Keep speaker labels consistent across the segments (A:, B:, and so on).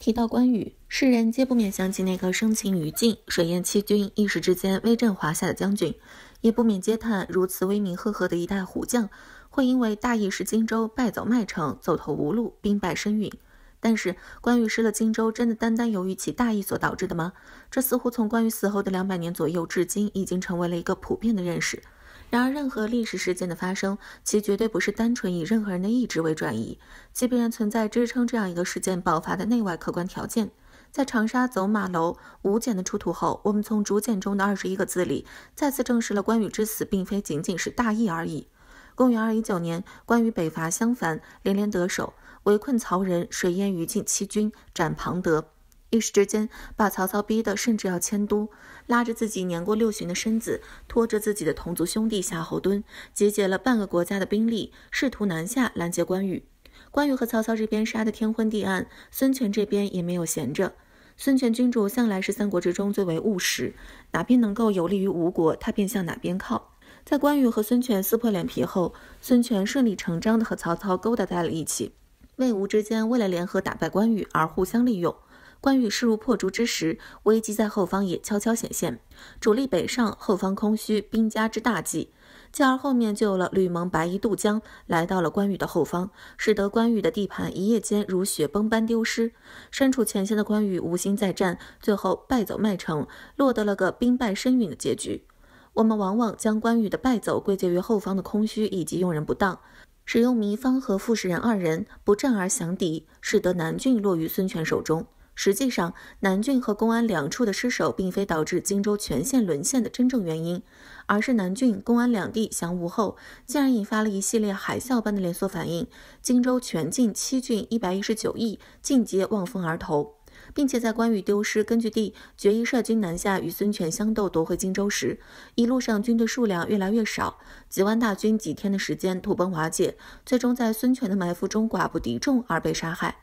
A: 提到关羽，世人皆不免想起那个生擒于禁、水淹七军、一时之间威震华夏的将军，也不免嗟叹：如此威名赫赫的一代虎将，会因为大意失荆州、败走麦城、走投无路、兵败身陨。但是，关羽失了荆州，真的单单由于其大意所导致的吗？这似乎从关羽死后的两百年左右至今，已经成为了一个普遍的认识。然而，任何历史事件的发生，其绝对不是单纯以任何人的意志为转移。即便存在支撑这样一个事件爆发的内外客观条件。在长沙走马楼吴简的出土后，我们从竹简中的二十一个字里，再次证实了关羽之死并非仅仅是大意而已。公元二一九年，关羽北伐襄樊，连连得手，围困曹仁，水淹于禁七军，斩庞德。一时之间，把曹操逼得甚至要迁都，拉着自己年过六旬的身子，拖着自己的同族兄弟夏侯惇，集结了半个国家的兵力，试图南下拦截关羽。关羽和曹操这边杀得天昏地暗，孙权这边也没有闲着。孙权君主向来是三国之中最为务实，哪边能够有利于吴国，他便向哪边靠。在关羽和孙权撕破脸皮后，孙权顺理成章地和曹操勾搭在了一起。魏吴之间为了联合打败关羽而互相利用。关羽势如破竹之时，危机在后方也悄悄显现。主力北上，后方空虚，兵家之大忌。继而后面就有了吕蒙白衣渡江，来到了关羽的后方，使得关羽的地盘一夜间如雪崩般丢失。身处前线的关羽无心再战，最后败走麦城，落得了个兵败身陨的结局。我们往往将关羽的败走归结于后方的空虚以及用人不当，使用糜芳和傅士仁二人不战而降敌，使得南郡落于孙权手中。实际上，南郡和公安两处的失守，并非导致荆州全线沦陷的真正原因，而是南郡、公安两地降吴后，竟然引发了一系列海啸般的连锁反应，荆州全境七郡一百一十九邑，尽皆望风而投，并且在关羽丢失根据地，决意率军南下与孙权相斗，夺回荆州时，一路上军队数量越来越少，几万大军几天的时间土崩瓦解，最终在孙权的埋伏中寡不敌众而被杀害。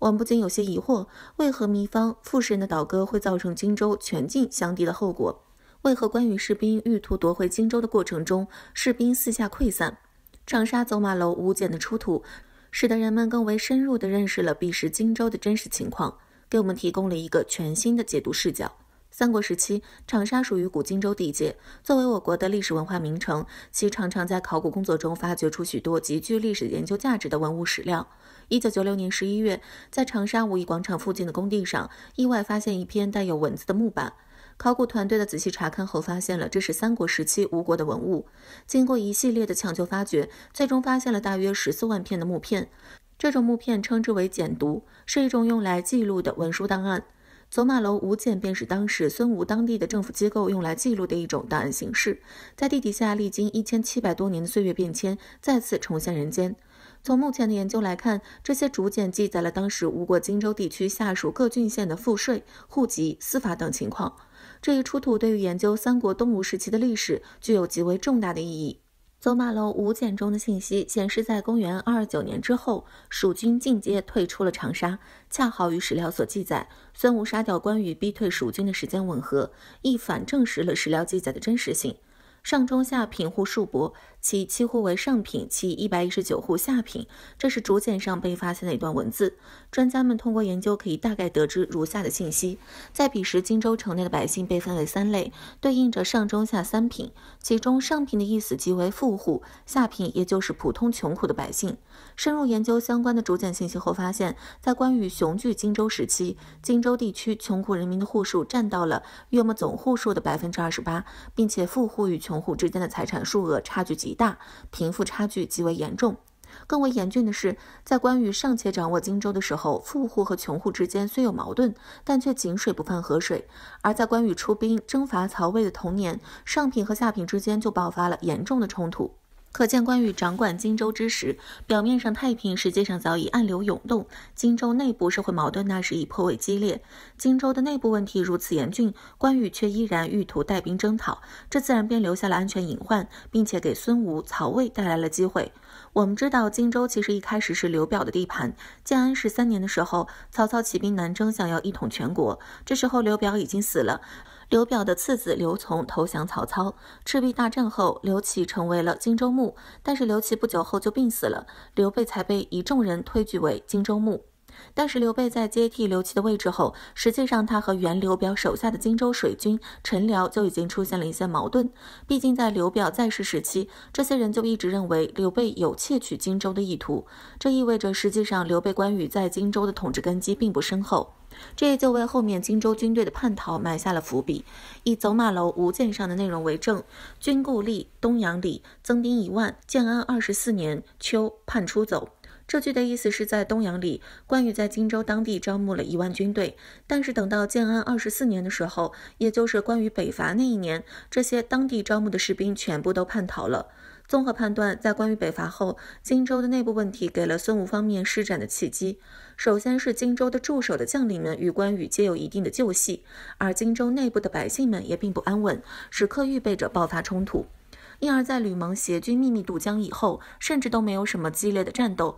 A: 我们不禁有些疑惑：为何糜芳、傅士仁的倒戈会造成荆州全境相敌的后果？为何关羽士兵欲图夺回荆州的过程中，士兵四下溃散？长沙走马楼木简的出土，使得人们更为深入地认识了彼时荆州的真实情况，给我们提供了一个全新的解读视角。三国时期，长沙属于古荆州地界。作为我国的历史文化名城，其常常在考古工作中发掘出许多极具历史研究价值的文物史料。一九九六年十一月，在长沙五一广场附近的工地上，意外发现一片带有文字的木板。考古团队的仔细查看后，发现了这是三国时期吴国的文物。经过一系列的抢救发掘，最终发现了大约十四万片的木片。这种木片称之为简牍，是一种用来记录的文书档案。走马楼吴简便是当时孙吴当地的政府机构用来记录的一种档案形式，在地底下历经一千七百多年的岁月变迁，再次重现人间。从目前的研究来看，这些竹简记载了当时吴国荆州地区下属各郡县的赋税、户籍、司法等情况。这一出土对于研究三国东吴时期的历史具有极为重大的意义。走马楼五简中的信息显示，在公元二九年之后，蜀军进阶退出了长沙，恰好与史料所记载孙吴杀掉关羽逼退蜀军的时间吻合，一反证实了史料记载的真实性。上中下品户数博。其七户为上品，其一百一十九户下品。这是竹简上被发现的一段文字。专家们通过研究可以大概得知如下的信息：在彼时荆州城内的百姓被分为三类，对应着上中下三品。其中上品的意思即为富户，下品也就是普通穷苦的百姓。深入研究相关的竹简信息后，发现，在关羽雄踞荆州时期，荆州地区穷苦人民的户数占到了约莫总户数的百分之二十八，并且富户与穷户之间的财产数额差距极。大贫富差距极为严重，更为严峻的是，在关羽尚且掌握荆州的时候，富户和穷户之间虽有矛盾，但却井水不犯河水；而在关羽出兵征伐曹魏的同年，上品和下品之间就爆发了严重的冲突。可见关羽掌管荆州之时，表面上太平，实际上早已暗流涌动。荆州内部社会矛盾那时已颇为激烈。荆州的内部问题如此严峻，关羽却依然欲图带兵征讨，这自然便留下了安全隐患，并且给孙吴、曹魏带来了机会。我们知道，荆州其实一开始是刘表的地盘。建安十三年的时候，曹操起兵南征，想要一统全国。这时候，刘表已经死了。刘表的次子刘琮投降曹操。赤壁大战后，刘琦成为了荆州牧，但是刘琦不久后就病死了，刘备才被一众人推举为荆州牧。但是刘备在接替刘琦的位置后，实际上他和原刘表手下的荆州水军陈辽就已经出现了一些矛盾。毕竟在刘表在世时期，这些人就一直认为刘备有窃取荆州的意图。这意味着实际上刘备关羽在荆州的统治根基并不深厚。这就为后面荆州军队的叛逃埋下了伏笔。以走马楼吴间上的内容为证：“军故立东阳里，增兵一万。建安二十四年秋，叛出走。”这句的意思是在东阳里，关羽在荆州当地招募了一万军队，但是等到建安二十四年的时候，也就是关羽北伐那一年，这些当地招募的士兵全部都叛逃了。综合判断，在关羽北伐后，荆州的内部问题给了孙吴方面施展的契机。首先是荆州的驻守的将领们与关羽皆有一定的旧隙，而荆州内部的百姓们也并不安稳，时刻预备着爆发冲突。因而，在吕蒙携军秘密渡江以后，甚至都没有什么激烈的战斗，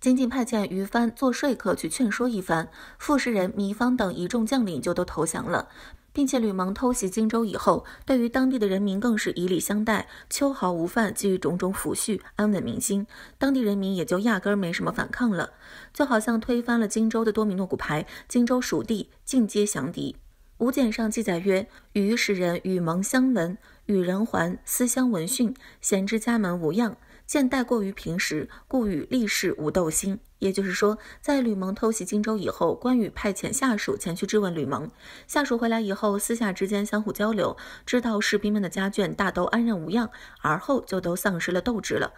A: 仅仅派遣于帆做说客去劝说一番，傅士仁、糜芳等一众将领就都投降了。并且吕蒙偷袭荆州以后，对于当地的人民更是以礼相待，秋毫无犯，给予种种抚恤，安稳民心。当地人民也就压根儿没什么反抗了，就好像推翻了荆州的多米诺骨牌，荆州属地尽皆降敌。《吴简上记载曰：“与使人与蒙相闻，与人还，思相闻讯，贤之家门无恙。”现代过于平时，故与力士无斗心。也就是说，在吕蒙偷袭荆州以后，关羽派遣下属前去质问吕蒙，下属回来以后，私下之间相互交流，知道士兵们的家眷大都安然无恙，而后就都丧失了斗志了。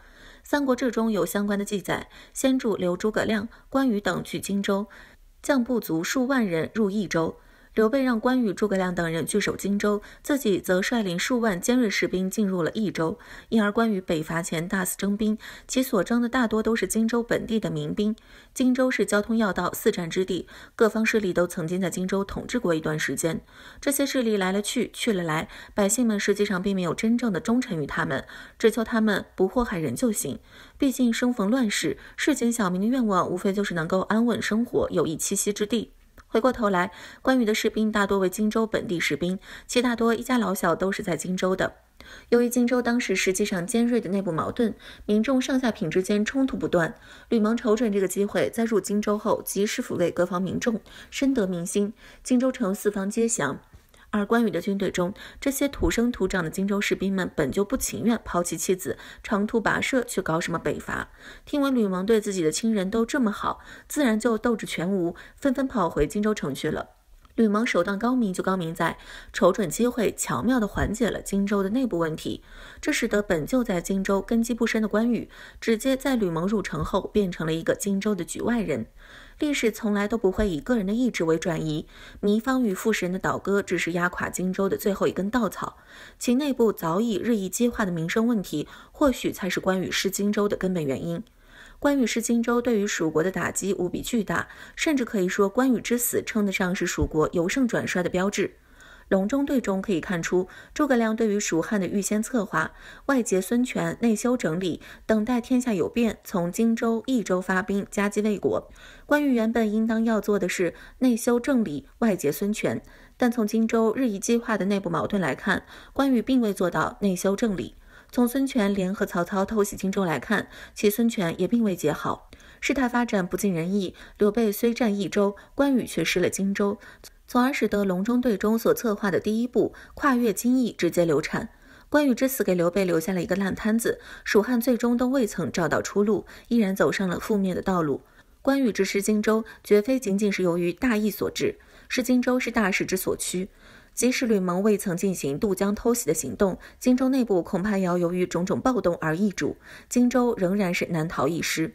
A: 《三国志》中有相关的记载：先主留诸葛亮、关羽等去荆州，将不足数万人入益州。刘备让关羽、诸葛亮等人据守荆州，自己则率领数万尖锐士兵进入了益州。因而，关羽北伐前大肆征兵，其所征的大多都是荆州本地的民兵。荆州是交通要道、四战之地，各方势力都曾经在荆州统治过一段时间。这些势力来了去，去了来，百姓们实际上并没有真正的忠诚于他们，只求他们不祸害人就行。毕竟生逢乱世，市井小民的愿望无非就是能够安稳生活，有一栖息之地。回过头来，关羽的士兵大多为荆州本地士兵，其大多一家老小都是在荆州的。由于荆州当时实际上尖锐的内部矛盾，民众上下品之间冲突不断。吕蒙瞅准这个机会，在入荆州后及时抚慰各方民众，深得民心，荆州城四方皆降。而关羽的军队中，这些土生土长的荆州士兵们本就不情愿抛弃妻子，长途跋涉去搞什么北伐。听闻吕蒙对自己的亲人都这么好，自然就斗志全无，纷纷跑回荆州城去了。吕蒙手段高明，就高明在瞅准机会，巧妙地缓解了荆州的内部问题。这使得本就在荆州根基不深的关羽，直接在吕蒙入城后变成了一个荆州的局外人。历史从来都不会以个人的意志为转移，糜芳与傅士仁的倒戈，只是压垮荆州的最后一根稻草。其内部早已日益激化的民生问题，或许才是关羽失荆州的根本原因。关羽失荆州，对于蜀国的打击无比巨大，甚至可以说，关羽之死称得上是蜀国由盛转衰的标志。隆中对中可以看出，诸葛亮对于蜀汉的预先策划：外结孙权，内修整理，等待天下有变，从荆州、益州发兵夹击魏国。关羽原本应当要做的是内修政理，外结孙权，但从荆州日益激化的内部矛盾来看，关羽并未做到内修政理。从孙权联合曹操偷袭荆州来看，其孙权也并未结好，事态发展不尽人意。刘备虽占益州，关羽却失了荆州，从而使得隆中对中所策划的第一步跨越荆益直接流产。关羽之死给刘备留下了一个烂摊子，蜀汉最终都未曾找到出路，依然走上了覆灭的道路。关羽之失荆州，绝非仅仅是由于大意所致，失荆州是大势之所趋。即使吕蒙未曾进行渡江偷袭的行动，荆州内部恐怕也要由于种种暴动而易主，荆州仍然是难逃一失。